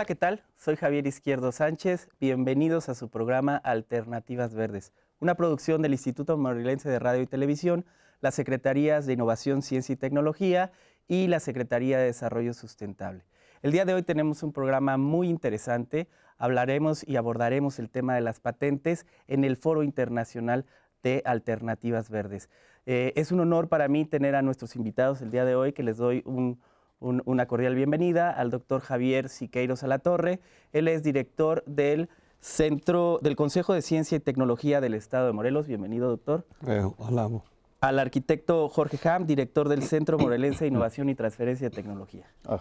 Hola, ¿qué tal? Soy Javier Izquierdo Sánchez. Bienvenidos a su programa Alternativas Verdes, una producción del Instituto Maurilense de Radio y Televisión, las Secretarías de Innovación, Ciencia y Tecnología y la Secretaría de Desarrollo Sustentable. El día de hoy tenemos un programa muy interesante. Hablaremos y abordaremos el tema de las patentes en el Foro Internacional de Alternativas Verdes. Eh, es un honor para mí tener a nuestros invitados el día de hoy, que les doy un, una cordial bienvenida al doctor Javier Siqueiros Alatorre. Él es director del Centro del Consejo de Ciencia y Tecnología del Estado de Morelos. Bienvenido, doctor. Eh, al arquitecto Jorge Ham, director del Centro Morelense de Innovación y Transferencia de Tecnología. Ah,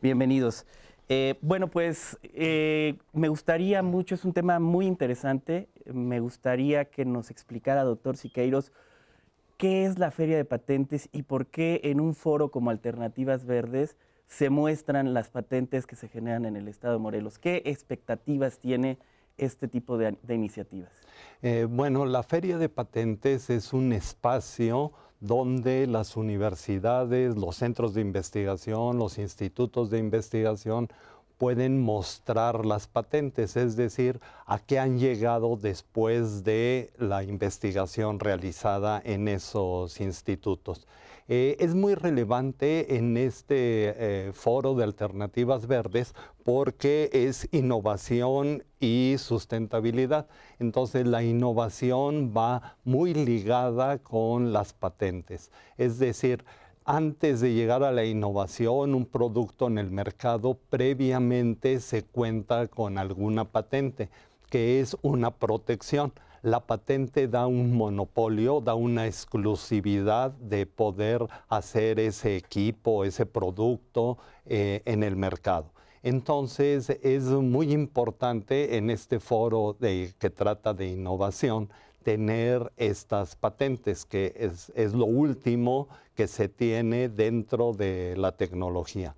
Bienvenidos. Eh, bueno, pues eh, me gustaría mucho, es un tema muy interesante, me gustaría que nos explicara, doctor Siqueiros, ¿Qué es la Feria de Patentes y por qué en un foro como Alternativas Verdes se muestran las patentes que se generan en el Estado de Morelos? ¿Qué expectativas tiene este tipo de, iniciativas? Eh, bueno, la Feria de Patentes es un espacio donde las universidades, los centros de investigación, los institutos de investigación pueden mostrar las patentes, es decir, a qué han llegado después de la investigación realizada en esos institutos. Eh, es muy relevante en este eh, foro de alternativas verdes porque es innovación y sustentabilidad. Entonces la innovación va muy ligada con las patentes. Es decir, antes de llegar a la innovación, un producto en el mercado, previamente se cuenta con alguna patente, que es una protección. La patente da un monopolio, da una exclusividad de poder hacer ese equipo, ese producto eh, en el mercado. Entonces es muy importante en este foro que trata de innovación tener estas patentes, que es, lo último que se tiene dentro de la tecnología.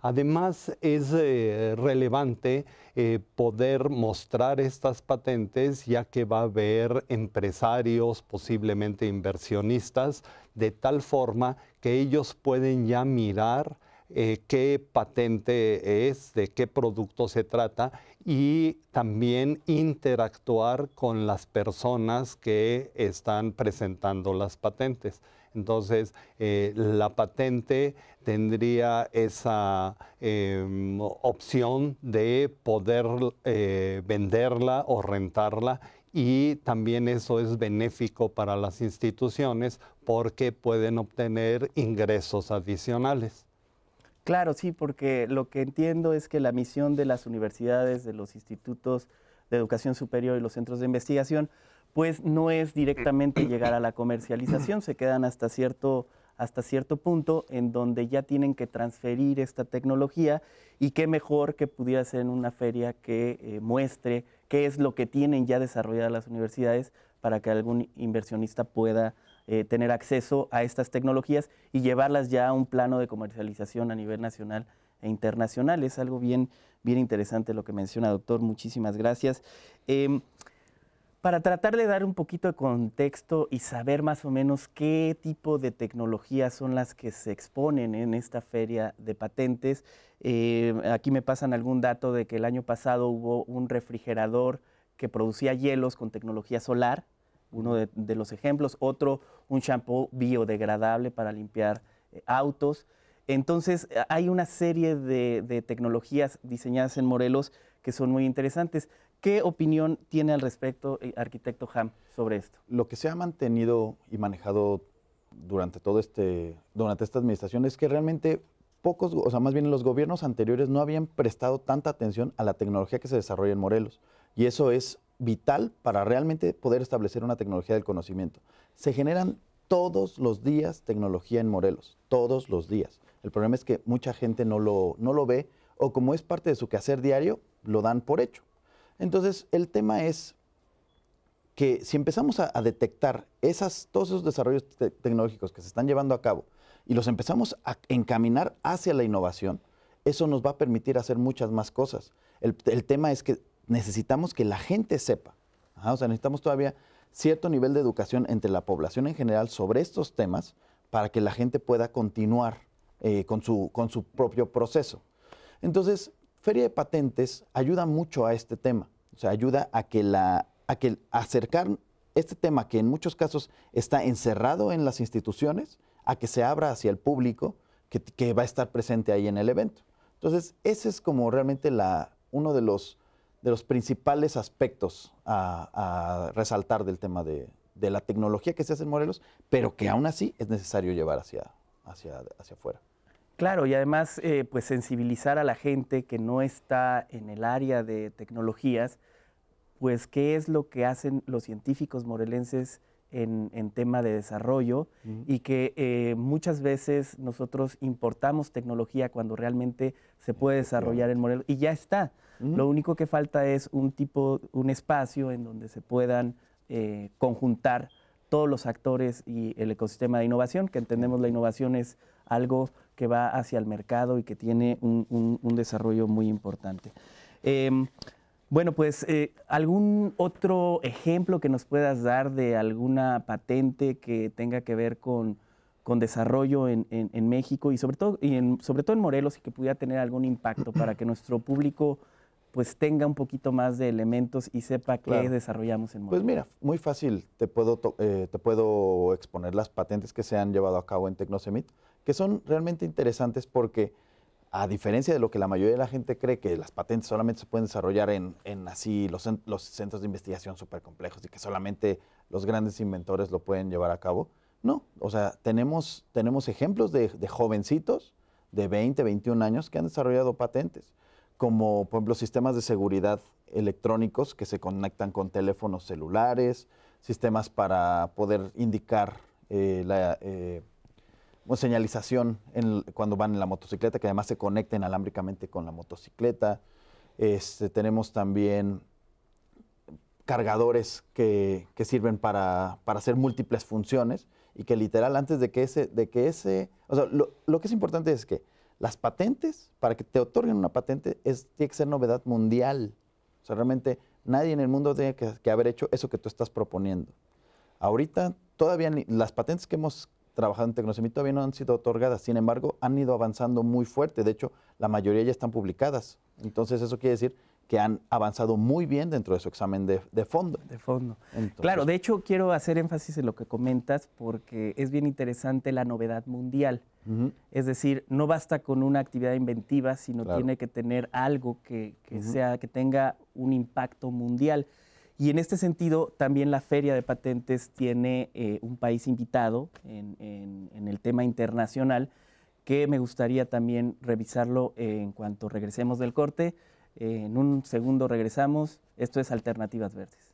Además, es eh, relevante eh, poder mostrar estas patentes, ya que va a haber empresarios, posiblemente inversionistas, de tal forma que ellos pueden ya mirar eh, qué patente es, de qué producto se trata y también interactuar con las personas que están presentando las patentes. Entonces, eh, la patente tendría esa em, opción de poder eh, venderla o rentarla y también eso es benéfico para las instituciones porque pueden obtener ingresos adicionales. Claro, sí, porque lo que entiendo es que la misión de las universidades, de los institutos de educación superior y los centros de investigación, pues no es directamente llegar a la comercialización, se quedan hasta cierto, hasta cierto punto en donde ya tienen que transferir esta tecnología y qué mejor que pudiera ser en una feria que eh, muestre qué es lo que tienen ya desarrolladas las universidades para que algún inversionista pueda eh, tener acceso a estas tecnologías y llevarlas ya a un plano de comercialización a nivel nacional e internacional. Es algo bien, bien interesante lo que menciona, doctor. Muchísimas gracias. Em, para tratar de dar un poquito de contexto y saber más o menos qué tipo de tecnologías son las que se exponen en esta feria de patentes, em, aquí me pasan algún dato de que el año pasado hubo un refrigerador que producía hielos con tecnología solar, uno de, los ejemplos. Otro, un shampoo biodegradable para limpiar eh, autos. Entonces, eh, hay una serie de, tecnologías diseñadas en Morelos que son muy interesantes. ¿Qué opinión tiene al respecto, el arquitecto Ham, sobre esto? Lo que se ha mantenido y manejado durante, todo este, durante esta administración es que realmente pocos, o sea, más bien los gobiernos anteriores no habían prestado tanta atención a la tecnología que se desarrolla en Morelos. Y eso es vital para realmente poder establecer una tecnología del conocimiento. Se generan todos los días tecnología en Morelos, todos los días. El problema es que mucha gente no lo, no lo ve o como es parte de su quehacer diario, lo dan por hecho. Entonces, el tema es que si empezamos a, detectar esas, todos esos desarrollos tecnológicos que se están llevando a cabo y los empezamos a encaminar hacia la innovación, eso nos va a permitir hacer muchas más cosas. el tema es que necesitamos que la gente sepa. o sea, necesitamos todavía cierto nivel de educación entre la población en general sobre estos temas para que la gente pueda continuar eh, con, su, con su propio proceso. Entonces, Feria de Patentes ayuda mucho a este tema. O sea, ayuda a que, la, a que acercar este tema que en muchos casos está encerrado en las instituciones, a que se abra hacia el público que, que va a estar presente ahí en el evento. Entonces, ese es como realmente la, uno de los de los principales aspectos a, resaltar del tema de, la tecnología que se hace en Morelos, pero que aún así es necesario llevar hacia, hacia, afuera. Claro, y además eh, pues sensibilizar a la gente que no está en el área de tecnologías, pues qué es lo que hacen los científicos morelenses en, tema de desarrollo y que eh, muchas veces nosotros importamos tecnología cuando realmente se puede desarrollar el modelo y ya está. Lo único que falta es un tipo, un espacio en donde se puedan eh, conjuntar todos los actores y el ecosistema de innovación, que entendemos la innovación es algo que va hacia el mercado y que tiene un, desarrollo muy importante. Em, bueno, pues eh, algún otro ejemplo que nos puedas dar de alguna patente que tenga que ver con, con desarrollo en, México y sobre todo, y en, sobre todo en Morelos y que pudiera tener algún impacto para que nuestro público pues tenga un poquito más de elementos y sepa qué desarrollamos en Morelos. Pues mira, muy fácil, te puedo, eh, te puedo exponer las patentes que se han llevado a cabo en Tecnosemit, que son realmente interesantes porque a diferencia de lo que la mayoría de la gente cree, que las patentes solamente se pueden desarrollar en, en así los, los, centros de investigación súper complejos y que solamente los grandes inventores lo pueden llevar a cabo. No, o sea, tenemos, tenemos ejemplos de, jovencitos de 20, 21 años que han desarrollado patentes, como por ejemplo sistemas de seguridad electrónicos que se conectan con teléfonos celulares, sistemas para poder indicar eh, la... Eh, una señalización cuando van en la motocicleta, que además se conecta alámbricamente con la motocicleta. Este, tenemos también cargadores que, sirven para, hacer múltiples funciones y que literal antes de que ese, de que ese, o sea, lo, que es importante es que las patentes, para que te otorguen una patente, es, tiene que ser novedad mundial. O sea, realmente nadie en el mundo tiene que, haber hecho eso que tú estás proponiendo. Ahorita todavía las patentes que hemos Trabajando en tecnología, todavía no han sido otorgadas, sin embargo, han ido avanzando muy fuerte, de hecho, la mayoría ya están publicadas. Entonces, eso quiere decir que han avanzado muy bien dentro de su examen de, fondo. De fondo. claro, de hecho, quiero hacer énfasis en lo que comentas porque es bien interesante la novedad mundial. Es decir, no basta con una actividad inventiva, sino tiene que tener algo que, sea, que tenga un impacto mundial. Y en este sentido, también la Feria de Patentes tiene eh, un país invitado en, en, el tema internacional que me gustaría también revisarlo en cuanto regresemos del corte. Eh, en un segundo regresamos. Esto es Alternativas Verdes.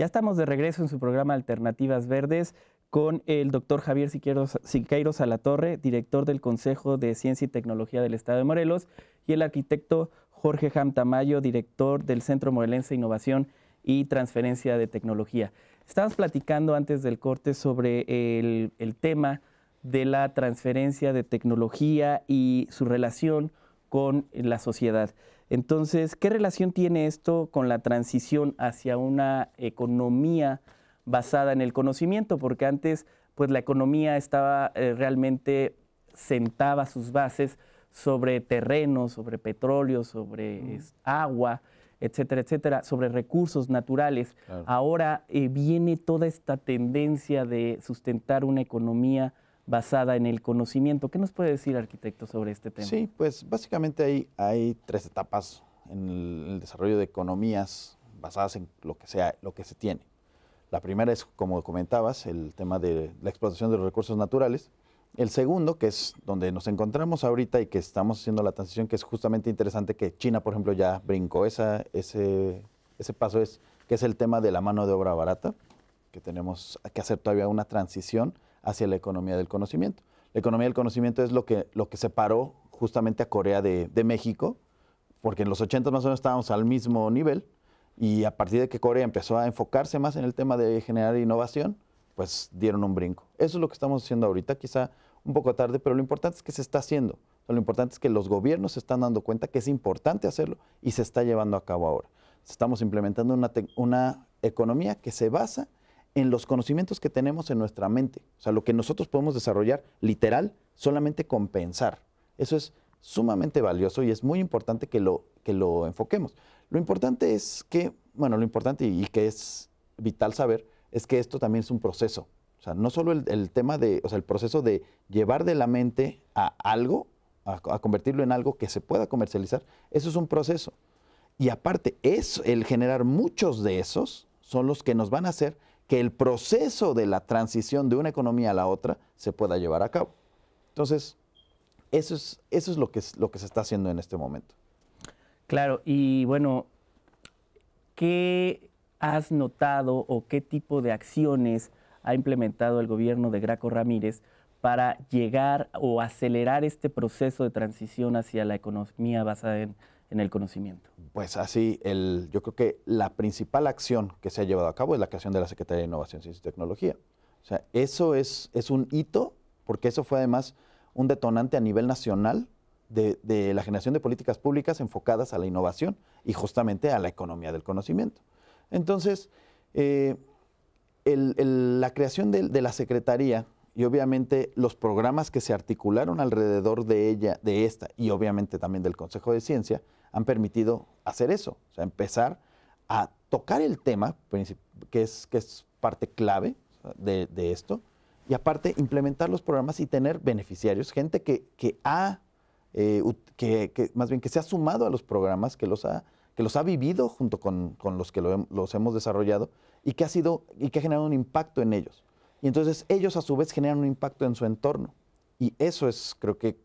Ya estamos de regreso en su programa Alternativas Verdes con el doctor Javier Siqueiro Salatorre, director del Consejo de Ciencia y Tecnología del Estado de Morelos, y el arquitecto Jorge Jamtamayo, director del Centro Morelense de Innovación y Transferencia de Tecnología. Estamos platicando antes del corte sobre el tema de la transferencia de tecnología y su relación con la sociedad. Entonces, ¿qué relación tiene esto con la transición hacia una economía basada en el conocimiento? Porque antes, pues la economía estaba eh, realmente sentaba sus bases sobre terreno, sobre petróleo, sobre agua, etcétera, etcétera, sobre recursos naturales. Ahora eh, viene toda esta tendencia de sustentar una economía basada en el conocimiento. ¿Qué nos puede decir, arquitecto, sobre este tema? Sí, pues básicamente hay, tres etapas en el, desarrollo de economías basadas en lo que, sea, lo que se tiene. La primera es, como comentabas, el tema de la explotación de los recursos naturales. El segundo, que es donde nos encontramos ahorita y que estamos haciendo la transición, que es justamente interesante que China, por ejemplo, ya brincó ese, paso, es, que es el tema de la mano de obra barata, que tenemos que hacer todavía una transición hacia la economía del conocimiento. La economía del conocimiento es lo que, lo que separó justamente a Corea de, México, porque en los 80 más o menos estábamos al mismo nivel, y a partir de que Corea empezó a enfocarse más en el tema de generar innovación, pues dieron un brinco. Eso es lo que estamos haciendo ahorita, quizá un poco tarde, pero lo importante es que se está haciendo. Lo importante es que los gobiernos se están dando cuenta que es importante hacerlo y se está llevando a cabo ahora. Estamos implementando una, una economía que se basa en los conocimientos que tenemos en nuestra mente. O sea, lo que nosotros podemos desarrollar, literal, solamente con pensar. Eso es sumamente valioso y es muy importante que lo, que lo enfoquemos. Lo importante es que, bueno, lo importante y, que es vital saber es que esto también es un proceso. O sea, no solo el, tema de, o sea, el proceso de llevar de la mente a algo, a, convertirlo en algo que se pueda comercializar, eso es un proceso. Y aparte, es el generar muchos de esos son los que nos van a hacer que el proceso de la transición de una economía a la otra se pueda llevar a cabo. Entonces, eso es, eso es lo, que, lo que se está haciendo en este momento. Claro, y bueno, ¿qué has notado o qué tipo de acciones ha implementado el gobierno de Graco Ramírez para llegar o acelerar este proceso de transición hacia la economía basada en en el conocimiento. Pues así, yo creo que la principal acción que se ha llevado a cabo es la creación de la Secretaría de Innovación, Ciencia y Tecnología. O sea, eso es, un hito, porque eso fue además un detonante a nivel nacional de, la generación de políticas públicas enfocadas a la innovación y justamente a la economía del conocimiento. Entonces, eh, la creación de la Secretaría y obviamente los programas que se articularon alrededor de ella, de esta y obviamente también del Consejo de Ciencia, han permitido hacer eso, o sea, empezar a tocar el tema, que es, parte clave de, esto, y aparte implementar los programas y tener beneficiarios, gente que, ha, eh, más bien que se ha sumado a los programas, que los ha, que los ha vivido junto con, los que los hemos desarrollado y que ha sido y que ha generado un impacto en ellos. Y entonces ellos a su vez generan un impacto en su entorno. Y eso es, creo que,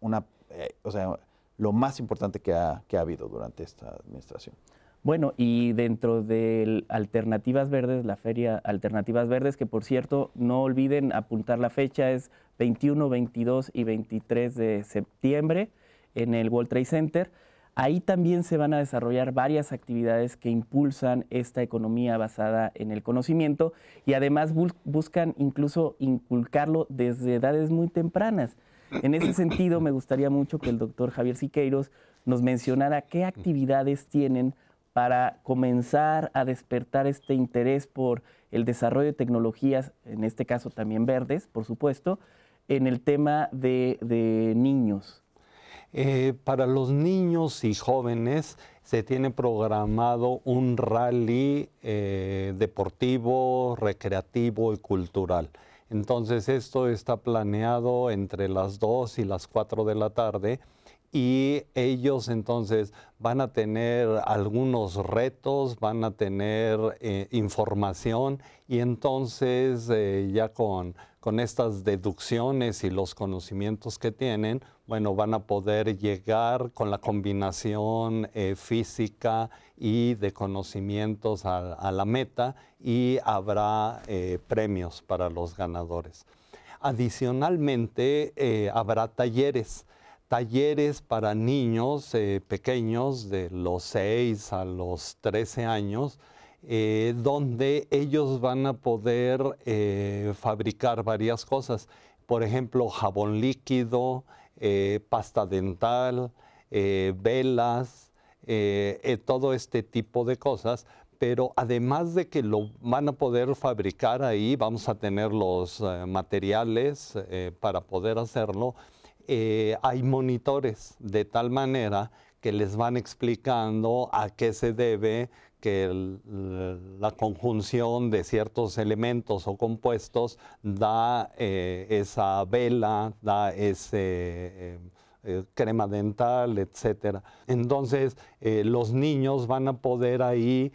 una, eh, o sea, lo más importante que ha, que ha habido durante esta administración. Bueno, y dentro de Alternativas Verdes, la feria Alternativas Verdes, que por cierto, no olviden apuntar la fecha, es 21, 22 y 23 de septiembre en el World Trade Center. Ahí también se van a desarrollar varias actividades que impulsan esta economía basada en el conocimiento y además buscan incluso inculcarlo desde edades muy tempranas. En ese sentido, me gustaría mucho que el doctor Javier Siqueiros nos mencionara qué actividades tienen para comenzar a despertar este interés por el desarrollo de tecnologías, en este caso también verdes, por supuesto, en el tema de niños. Eh, para los niños y jóvenes se tiene programado un rally eh, deportivo, recreativo y cultural. Entonces esto está planeado entre las 2 y las 4 de la tarde y ellos entonces van a tener algunos retos, van a tener eh, información y entonces ya con estas deducciones y los conocimientos que tienen, bueno, van a poder llegar con la combinación eh, física y de conocimientos a, la meta y habrá eh, premios para los ganadores. Adicionalmente, eh, habrá talleres, talleres para niños pequeños de los 6 a los 13 años, donde ellos van a poder fabricar varias cosas. Por ejemplo, jabón líquido, eh, pasta dental, eh, velas, eh, todo este tipo de cosas. Pero además de que lo van a poder fabricar ahí, vamos a tener los materiales para poder hacerlo, hay monitores de tal manera que les van explicando a qué se debe que la conjunción de ciertos elementos o compuestos da eh, esa vela, da ese... Eh, eh, crema dental, etcétera. Entonces, los niños van a poder ahí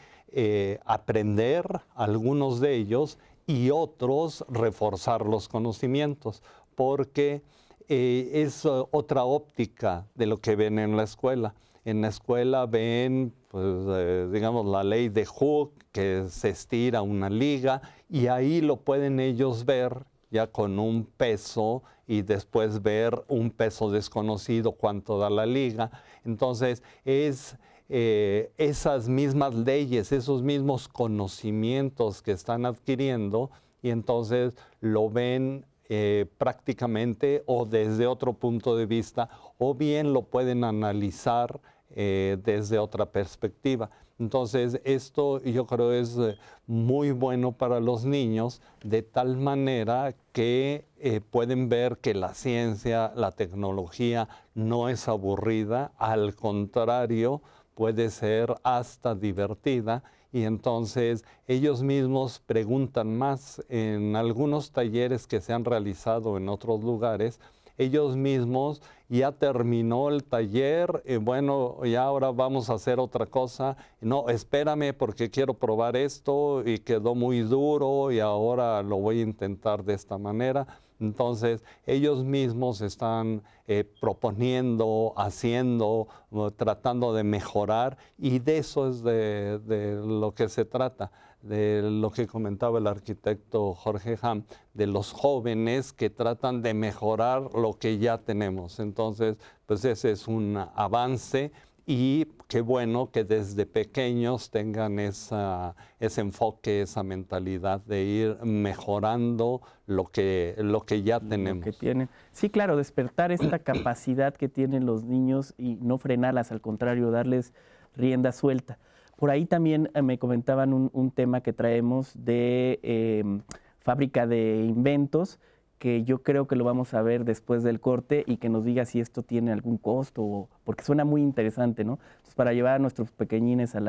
aprender, algunos de ellos, y otros reforzar los conocimientos, porque es otra óptica de lo que ven en la escuela en la escuela ven, pues, eh, digamos, la ley de Hooke, que se estira una liga, y ahí lo pueden ellos ver ya con un peso y después ver un peso desconocido cuánto da la liga. Entonces, es eh, esas mismas leyes, esos mismos conocimientos que están adquiriendo y entonces lo ven eh, prácticamente o desde otro punto de vista, o bien lo pueden analizar eh, desde otra perspectiva. Entonces, esto yo creo es eh, muy bueno para los niños, de tal manera que eh, pueden ver que la ciencia, la tecnología no es aburrida, al contrario, puede ser hasta divertida y entonces ellos mismos preguntan más en algunos talleres que se han realizado en otros lugares ellos mismos, ya terminó el taller, y eh, bueno, y ahora vamos a hacer otra cosa, no, espérame porque quiero probar esto y quedó muy duro y ahora lo voy a intentar de esta manera. Entonces, ellos mismos están eh, proponiendo, haciendo, eh, tratando de mejorar y de eso es de lo que se trata de lo que comentaba el arquitecto Jorge Ham, de los jóvenes que tratan de mejorar lo que ya tenemos. Entonces, pues ese es un avance y qué bueno que desde pequeños tengan esa, ese enfoque, esa mentalidad de ir mejorando lo que, lo que ya tenemos. tienen. Sí, claro, despertar esta capacidad que tienen los niños y no frenarlas, al contrario, darles rienda suelta. Por ahí también eh, me comentaban un, tema que traemos de em, fábrica de inventos, que yo creo que lo vamos a ver después del corte y que nos diga si esto tiene algún costo, porque suena muy interesante, ¿no? para llevar a nuestros pequeñines a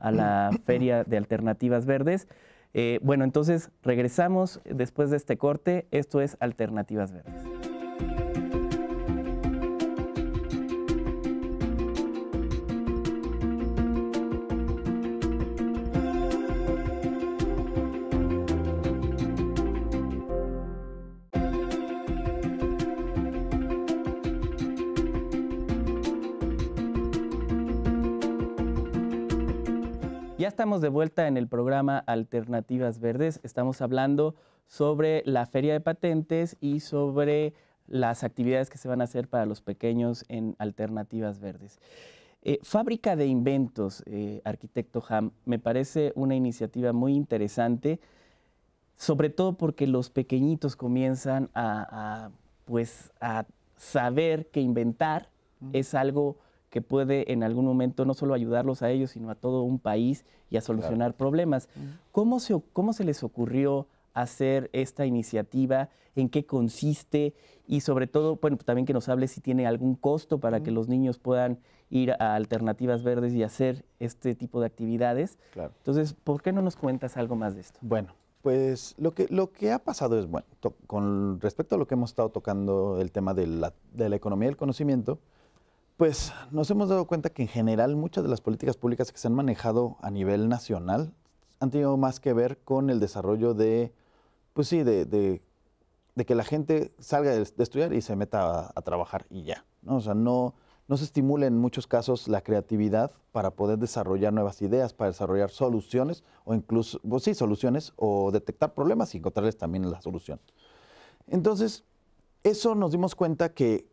la, feria de alternativas verdes. Eh, bueno, entonces regresamos después de este corte. Esto es Alternativas Verdes. Ya estamos de vuelta en el programa Alternativas Verdes. Estamos hablando sobre la feria de patentes y sobre las actividades que se van a hacer para los pequeños en Alternativas Verdes. Eh, fábrica de inventos, eh, arquitecto Ham, me parece una iniciativa muy interesante, sobre todo porque los pequeñitos comienzan a, pues, a saber que inventar es algo que puede en algún momento no solo ayudarlos a ellos, sino a todo un país y a solucionar problemas. ¿Cómo, se, les ocurrió hacer esta iniciativa, en qué consiste y sobre todo, bueno, también que nos hable si tiene algún costo para que los niños puedan ir a alternativas verdes y hacer este tipo de actividades. Entonces, ¿por qué no nos cuentas algo más de esto? Bueno, pues lo que, lo que ha pasado es, bueno, con respecto a lo que hemos estado tocando, el tema de la, de la economía del conocimiento, pues nos hemos dado cuenta que en general muchas de las políticas públicas que se han manejado a nivel nacional han tenido más que ver con el desarrollo de, pues sí, de, que la gente salga de, estudiar y se meta a, trabajar y ya. ¿no? O sea, no, no se estimula en muchos casos la creatividad para poder desarrollar nuevas ideas, para desarrollar soluciones o incluso, pues sí, soluciones o detectar problemas y encontrarles también la solución. Entonces, eso nos dimos cuenta que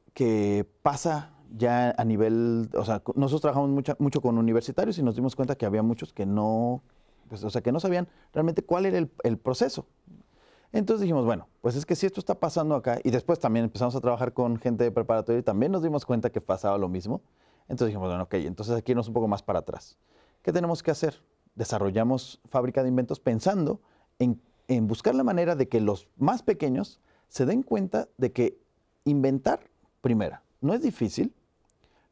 pasa ya a nivel, o sea, nosotros trabajamos mucho, mucho con universitarios y nos dimos cuenta que había muchos que no, pues, o sea, que no sabían realmente cuál era el, el proceso. Entonces dijimos, bueno, pues es que si esto está pasando acá, y después también empezamos a trabajar con gente de preparatoria y también nos dimos cuenta que pasaba lo mismo. Entonces dijimos, bueno, ok, entonces aquí nos un poco más para atrás. ¿Qué tenemos que hacer? Desarrollamos fábrica de inventos pensando en, en buscar la manera de que los más pequeños se den cuenta de que inventar, primera, no es difícil,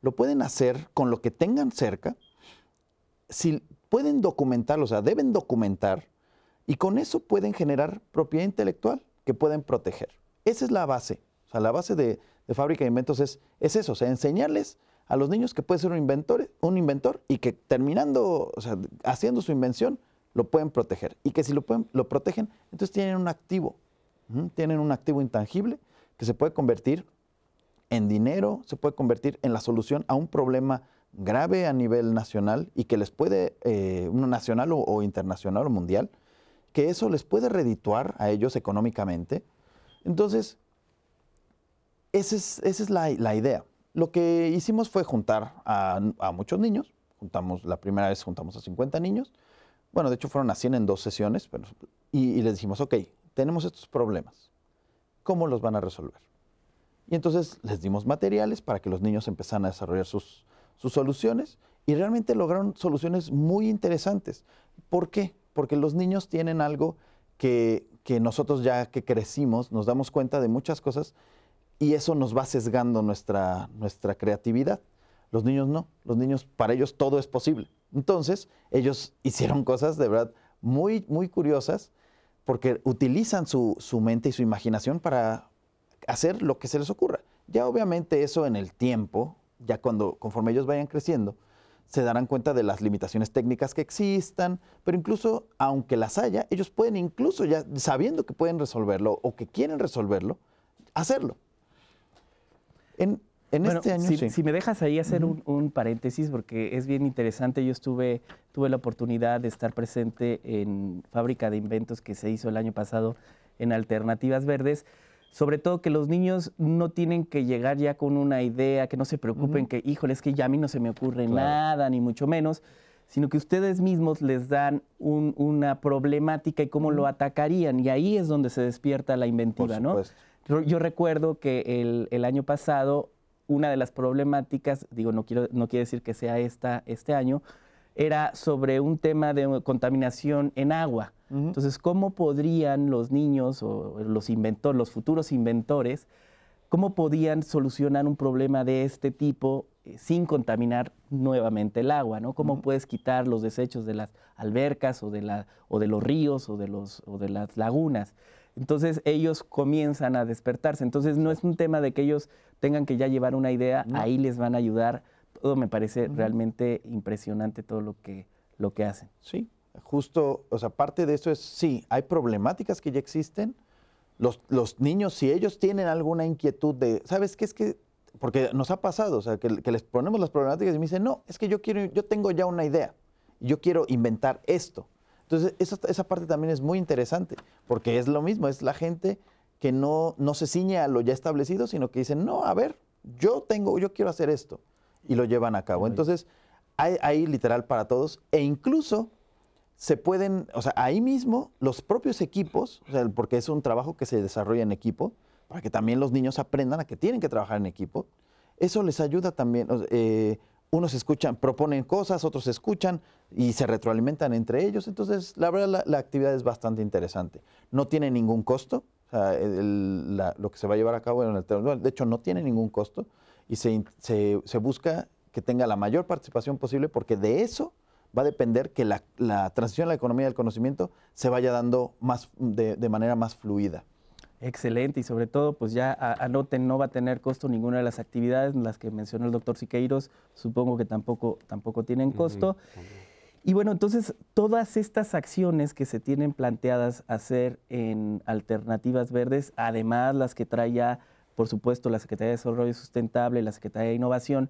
lo pueden hacer con lo que tengan cerca, si pueden documentarlo, o sea, deben documentar, y con eso pueden generar propiedad intelectual que pueden proteger. Esa es la base. O sea, la base de, fábrica de inventos es, es eso, o sea, enseñarles a los niños que puede ser un inventor, un inventor y que terminando, o sea, haciendo su invención, lo pueden proteger. Y que si lo, pueden, lo protegen, entonces tienen un activo, tienen un activo intangible que se puede convertir en dinero, se puede convertir en la solución a un problema grave a nivel nacional y que les puede, eh, nacional o, internacional o mundial, que eso les puede redituar a ellos económicamente. Entonces, esa es, la, idea. Lo que hicimos fue juntar a, muchos niños, juntamos, la primera vez juntamos a 50 niños, bueno, de hecho fueron a 100 en dos sesiones, y les dijimos, ok, tenemos estos problemas, ¿cómo los van a resolver? Y entonces les dimos materiales para que los niños empezaran a desarrollar sus, soluciones y realmente lograron soluciones muy interesantes. ¿Por qué? Porque los niños tienen algo que, nosotros ya que crecimos nos damos cuenta de muchas cosas y eso nos va sesgando nuestra, nuestra creatividad. Los niños no, los niños para ellos todo es posible. Entonces ellos hicieron cosas de verdad muy, muy curiosas porque utilizan su, su mente y su imaginación para, hacer lo que se les ocurra. Ya obviamente eso en el tiempo, ya cuando conforme ellos vayan creciendo, se darán cuenta de las limitaciones técnicas que existan, pero incluso aunque las haya, ellos pueden incluso ya sabiendo que pueden resolverlo o que quieren resolverlo, hacerlo. En, este año, si, me dejas ahí hacer un, paréntesis, porque es bien interesante, yo estuve, tuve la oportunidad de estar presente en Fábrica de Inventos que se hizo el año pasado en Alternativas Verdes, sobre todo que los niños no tienen que llegar ya con una idea, que no se preocupen que, híjole, es que ya a mí no se me ocurre nada, ni mucho menos, sino que ustedes mismos les dan una problemática y cómo lo atacarían. Y ahí es donde se despierta la inventiva, ¿no? Yo recuerdo que el, año pasado, una de las problemáticas, digo, no quiero, no quiere decir que sea esta este año, era sobre un tema de contaminación en agua. Entonces, ¿cómo podrían los niños o los, inventores, los futuros inventores, cómo podían solucionar un problema de este tipo eh, sin contaminar nuevamente el agua? ¿no? ¿Cómo puedes quitar los desechos de las albercas o de, la, o de los ríos o de, los, o de las lagunas? Entonces ellos comienzan a despertarse. Entonces no es un tema de que ellos tengan que ya llevar una idea, ahí les van a ayudar me parece realmente impresionante todo lo que, lo que hacen. Sí, justo, o sea, parte de eso es, sí, hay problemáticas que ya existen. Los, los niños, si ellos tienen alguna inquietud de, ¿sabes qué es que? Porque nos ha pasado, o sea, que, les ponemos las problemáticas y me dicen, no, es que yo quiero, yo tengo ya una idea, yo quiero inventar esto. Entonces, esa, esa parte también es muy interesante, porque es lo mismo, es la gente que no, no se ciñe a lo ya establecido, sino que dicen, no, a ver, yo tengo, yo quiero hacer esto y lo llevan a cabo. Entonces, hay, literal para todos e incluso se pueden, o sea, ahí mismo los propios equipos, porque es un trabajo que se desarrolla en equipo, para que también los niños aprendan a que tienen que trabajar en equipo, eso les ayuda también. Eh, unos escuchan, proponen cosas, otros escuchan y se retroalimentan entre ellos. Entonces, la verdad, la, actividad es bastante interesante. No tiene ningún costo. O sea, lo que se va a llevar a cabo en el De hecho, no tiene ningún costo y se, busca que tenga la mayor participación posible porque de eso va a depender que la, transición a la economía del conocimiento se vaya dando más, de, manera más fluida. Excelente, y sobre todo, pues ya anoten, no va a tener costo ninguna de las actividades, las que mencionó el doctor Siqueiros, supongo que tampoco, tampoco tienen costo. Y bueno, entonces, todas estas acciones que se tienen planteadas hacer en alternativas verdes, además las que trae ya por supuesto la Secretaría de Desarrollo Sustentable, la Secretaría de Innovación,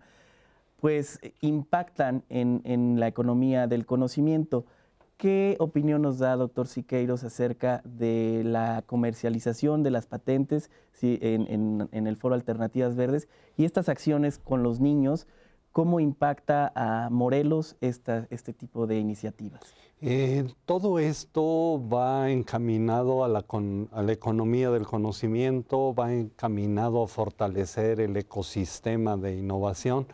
pues eh, impactan en, la economía del conocimiento. ¿Qué opinión nos da, doctor Siqueiros, acerca de la comercialización de las patentes en, el foro Alternativas Verdes y estas acciones con los niños? ¿Cómo impacta a Morelos este tipo de iniciativas? Eh, todo esto va encaminado a la, a la, economía del conocimiento, va encaminado a fortalecer el ecosistema de innovación,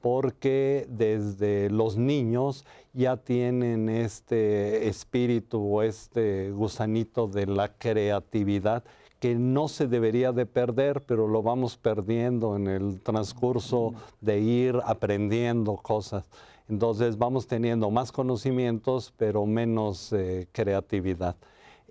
porque desde los niños ya tienen este espíritu o este gusanito de la creatividad que no se debería de perder, pero lo vamos perdiendo en el transcurso de ir aprendiendo cosas. Entonces vamos teniendo más conocimientos, pero menos eh, creatividad.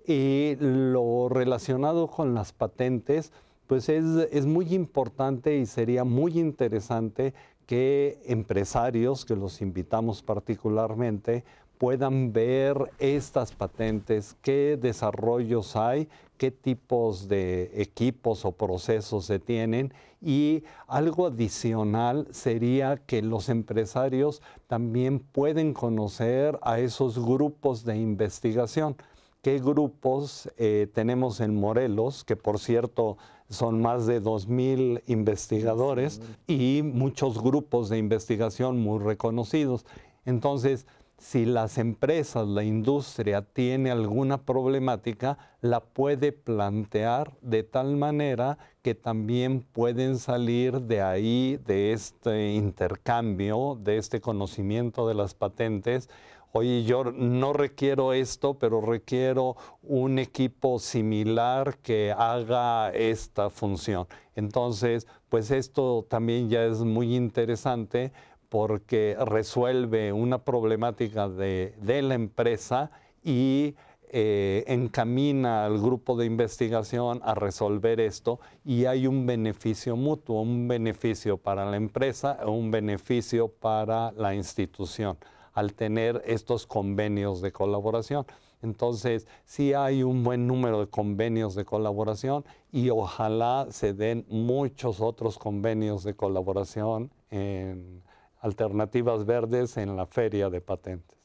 Y lo relacionado con las patentes, pues es muy importante y sería muy interesante que empresarios, que los invitamos particularmente, puedan ver estas patentes, qué desarrollos hay qué tipos de equipos o procesos se tienen y algo adicional sería que los empresarios también pueden conocer a esos grupos de investigación. ¿Qué grupos eh, tenemos en Morelos? Que por cierto son más de 2.000 investigadores y muchos grupos de investigación muy reconocidos. Entonces, si las empresas, la industria tiene alguna problemática, la puede plantear de tal manera que también pueden salir de ahí, de este intercambio, de este conocimiento de las patentes. Oye, yo no requiero esto, pero requiero un equipo similar que haga esta función. Entonces, pues esto también ya es muy interesante porque resuelve una problemática de, la empresa y eh, encamina al grupo de investigación a resolver esto y hay un beneficio mutuo, un beneficio para la empresa un beneficio para la institución al tener estos convenios de colaboración. Entonces, sí hay un buen número de convenios de colaboración y ojalá se den muchos otros convenios de colaboración en, alternativas verdes en la feria de patentes.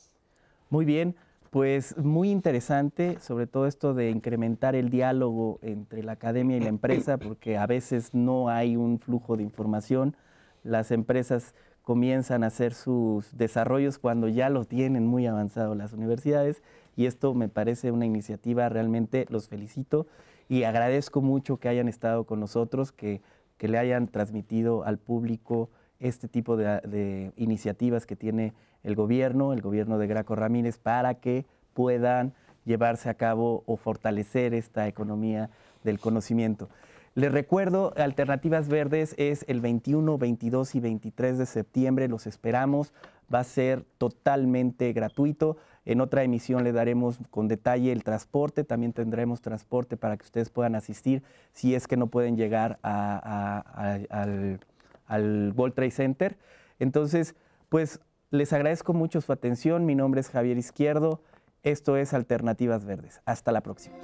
Muy bien, pues muy interesante, sobre todo esto de incrementar el diálogo entre la academia y la empresa, porque a veces no hay un flujo de información. Las empresas comienzan a hacer sus desarrollos cuando ya los tienen muy avanzado las universidades y esto me parece una iniciativa, realmente los felicito y agradezco mucho que hayan estado con nosotros, que, que le hayan transmitido al público este tipo de, iniciativas que tiene el gobierno, el gobierno de Graco Ramírez, para que puedan llevarse a cabo o fortalecer esta economía del conocimiento. Les recuerdo, Alternativas Verdes es el 21, 22 y 23 de septiembre, los esperamos, va a ser totalmente gratuito. En otra emisión le daremos con detalle el transporte, también tendremos transporte para que ustedes puedan asistir si es que no pueden llegar al al World Trade Center. Entonces, pues les agradezco mucho su atención. Mi nombre es Javier Izquierdo. Esto es Alternativas Verdes. Hasta la próxima.